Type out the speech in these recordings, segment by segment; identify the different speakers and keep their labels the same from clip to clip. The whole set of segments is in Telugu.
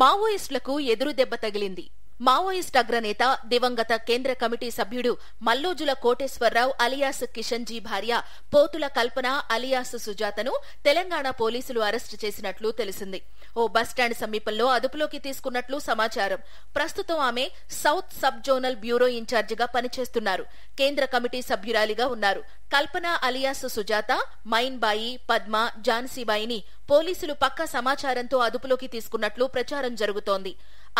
Speaker 1: మావోయిస్టులకు ఎదురుదెబ్బ తగిలింది మావోయిస్ట్ అగ్రనేత దివంగత కేంద్ర కమిటీ సభ్యుడు మల్లోజుల కోటేశ్వరరావు అలియాస్ కిషన్జీ భార్య పోతుల కల్పన అలియాస్ సుజాతను తెలంగాణ పోలీసులు అరెస్టు చేసినట్లు తెలిసింది ఓ బస్టాండ్ సమీపంలో అదుపులోకి తీసుకున్నట్లు సమాచారం ప్రస్తుతం ఆమె సౌత్ సబ్ జోనల్ బ్యూరో ఇన్ఛార్జిగా పనిచేస్తున్నారు కేంద్ర కమిటీ సభ్యురాలిగా ఉన్నారు కల్పన అలియాస్ సుజాత మైన్బాయి పద్మ ఝాన్సీబాయిని పోలీసులు పక్కా సమాచారంతో అదుపులోకి తీసుకున్నట్లు ప్రచారం జరుగుతోంది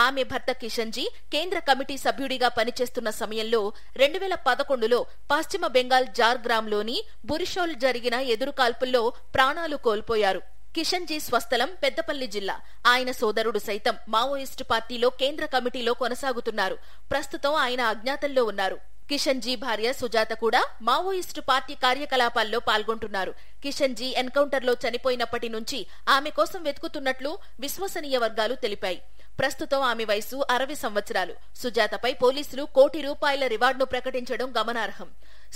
Speaker 1: ఆమె భర్త కిషన్జీ కేంద్ర కమిటీ సభ్యుడిగా పనిచేస్తున్న సమయంలో రెండు వేల పదకొండులో పశ్చిమ బెంగాల్ జార్గ్రామ్లోని బురిషోల్ జరిగిన ఎదురుకాల్పుల్లో ప్రాణాలు కోల్పోయారు కిషన్జీ స్వస్థలం పెద్దపల్లి జిల్లా ఆయన సోదరుడు సైతం మావోయిస్టు పార్టీలో కేంద్ర కమిటీలో కొనసాగుతున్నారు ప్రస్తుతం ఆయన అజ్ఞాతంలో ఉన్నారు కిషన్జీ భార్య సుజాత కూడా మావోయిస్టు పార్టీ కార్యకలాపాల్లో పాల్గొంటున్నారు కిషన్జీ ఎన్కౌంటర్లో చనిపోయినప్పటి నుంచి ఆమె కోసం వెతుకుతున్నట్లు విశ్వసనీయ వర్గాలు తెలిపాయి ప్రస్తుతం ఆమె వయసు అరవై సంవత్సరాలు సుజాతపై పోలీసులు కోటి రూపాయల రివార్డును ప్రకటించడం గమనార్హం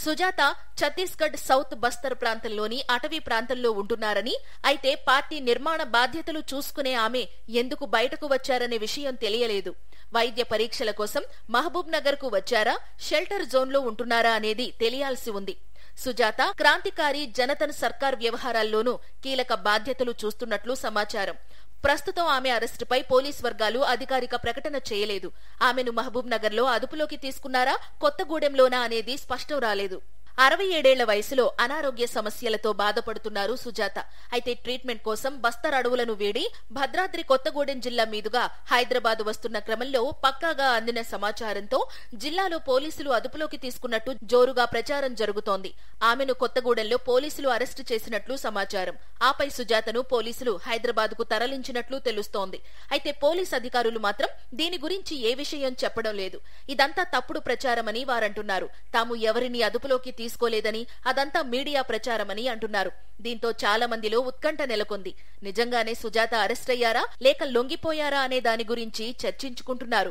Speaker 1: సుజాత ఛత్తీస్గఢ్ సౌత్ బస్తర్ ప్రాంతంలోని అటవీ ప్రాంతంలో ఉంటున్నారని అయితే పార్టీ నిర్మాణ బాధ్యతలు చూసుకునే ఆమె ఎందుకు బయటకు వచ్చారనే విషయం తెలియలేదు వైద్య పరీక్షల కోసం మహబూబ్ నగర్ కు వచ్చారా షెల్టర్ జోన్లో ఉంటున్నారా అనేది తెలియాల్సి ఉంది సుజాత క్రాంతికారి జనతన్ సర్కార్ వ్యవహారాల్లోనూ కీలక బాధ్యతలు చూస్తున్నట్లు సమాచారం ప్రస్తుతం ఆమె అరెస్టుపై పోలీస్ వర్గాలు అధికారిక ప్రకటన చేయలేదు ఆమెను మహబూబ్ నగర్ లో అదుపులోకి తీసుకున్నారా కొత్తగూడెంలోనా అనేది స్పష్టం రాలేదు అరవై ఏడేళ్ల వయసులో అనారోగ్య సమస్యలతో బాధపడుతున్నారు సుజాత అయితే ట్రీట్మెంట్ కోసం బస్తర్ అడవులను వీడి భద్రాద్రి కొత్తగూడెం జిల్లా మీదుగా హైదరాబాద్ వస్తున్న క్రమంలో పక్కాగా అందిన సమాచారంతో జిల్లాలో పోలీసులు అదుపులోకి తీసుకున్నట్టు జోరుగా ప్రచారం జరుగుతోంది ఆమెను కొత్తగూడెంలో పోలీసులు అరెస్టు చేసినట్లు సమాచారం ఆపై సుజాతను పోలీసులు హైదరాబాద్కు తరలించినట్లు తెలుస్తోంది అయితే పోలీస్ అధికారులు మాత్రం దీని గురించి ఏ విషయం చెప్పడం లేదు ఇదంతా తప్పుడు ప్రచారమని వారంటున్నారు తాము ఎవరిని అదుపులోకి తీసుకోలేదని అదంతా మీడియా ప్రచారమని అంటున్నారు దీంతో చాలా మందిలో ఉత్కంఠ నెలకొంది నిజంగానే సుజాత అరెస్టయ్యారా లేక లొంగిపోయారా అనే దాని గురించి చర్చించుకుంటున్నారు